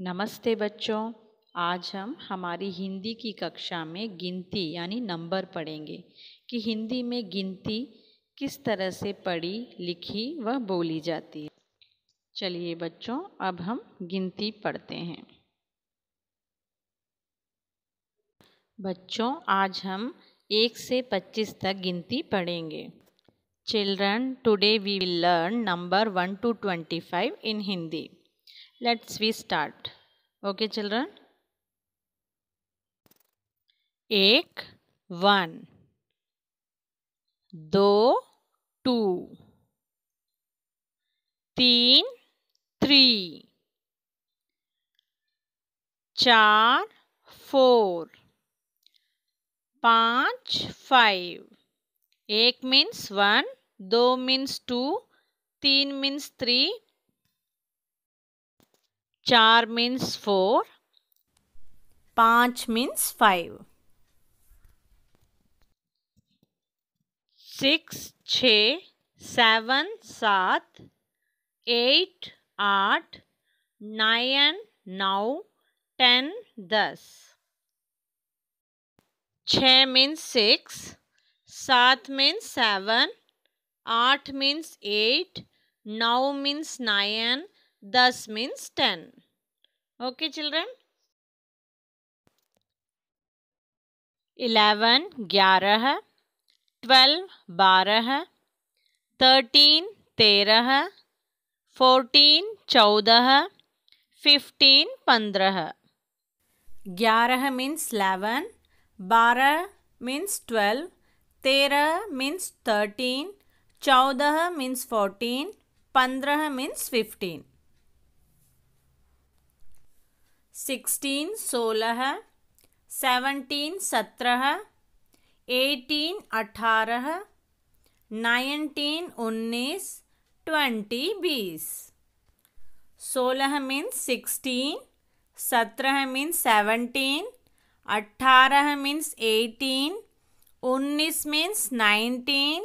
नमस्ते बच्चों आज हम हमारी हिंदी की कक्षा में गिनती यानी नंबर पढ़ेंगे कि हिंदी में गिनती किस तरह से पढ़ी लिखी व बोली जाती है चलिए बच्चों अब हम गिनती पढ़ते हैं बच्चों आज हम एक से पच्चीस तक गिनती पढ़ेंगे Children, today we will learn number 1 to 25 in Hindi. Let's we start. Okay children? ek 1 do 2 teen 3 चार फोर पाँच फाइव एक मीन्स वन दो मीन्स टू तीन मीन्स थ्री चार मीन्स फोर पाँच मीन्स फाइव सिक्स छ सेवन सात eight आठ नाइन नौ टेन दस छ मीन्स सिक्स सात मीन्स सेवन आठ मीन्स एट नौ मीन्स नाइन दस means ten okay children eleven ग्यारह ट्वेल्व बारह थर्टीन तेरह फोर्टीन चौदह फिफ्टीन पंद्रह ग्यारह मीन्स इलेवन बारह मीन्स ट्वेल्व तेरह मीन्स थर्टीन चौदह मीन्स फोर्टीन पंद्रह मीन्स फिफ्टीन सिक्सटीन सोलह सेवनटीन सत्रह एटीन अठारह नाइनटीन उन्नीस ट्वेंटी बीस सोलह मीन्स सिक्सटीन सत्रह मीन्स सेवनटीन अट्ठारह मीन्स एटीन उन्नीस मीन्स नाइनटीन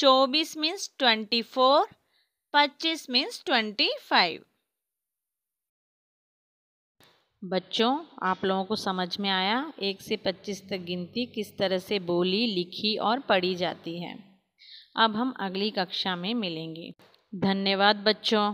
चौबीस मीन्स ट्वेंटी फोर पच्चीस मीन्स ट्वेंटी फाइव बच्चों आप लोगों को समझ में आया एक से पच्चीस तक गिनती किस तरह से बोली लिखी और पढ़ी जाती है अब हम अगली कक्षा में मिलेंगे धन्यवाद बच्चों